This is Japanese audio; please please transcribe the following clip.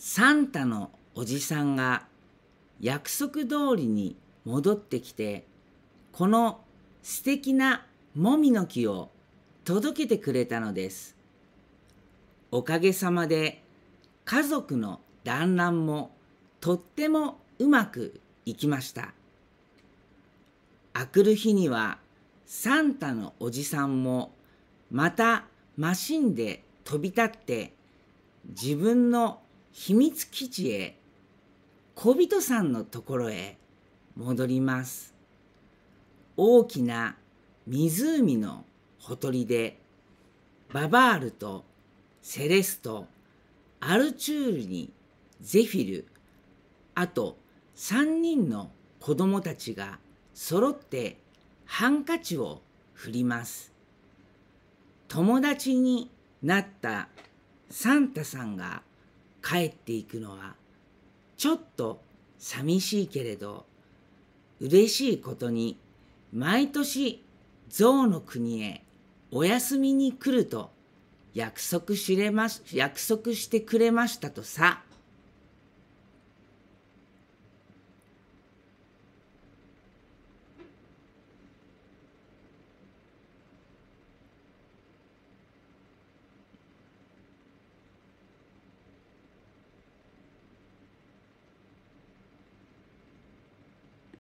サンタのおじさんが約束通りに戻ってきてこの素敵なもみの木を届けてくれたのですおかげさまで家族の団らんもとってもうまくいきましたあくる日にはサンタのおじさんもまたマシンで飛び立って自分の秘密基地へ小人さんのところへ戻ります大きな湖のほとりでババールとセレストアルチュールにゼフィルあと3人の子供たちが揃ってハンカチを振ります友達になったサンタさんが帰っていくのはちょっと寂しいけれど嬉しいことに毎年象の国へお休みに来ると約束しれま約束してくれましたとさ。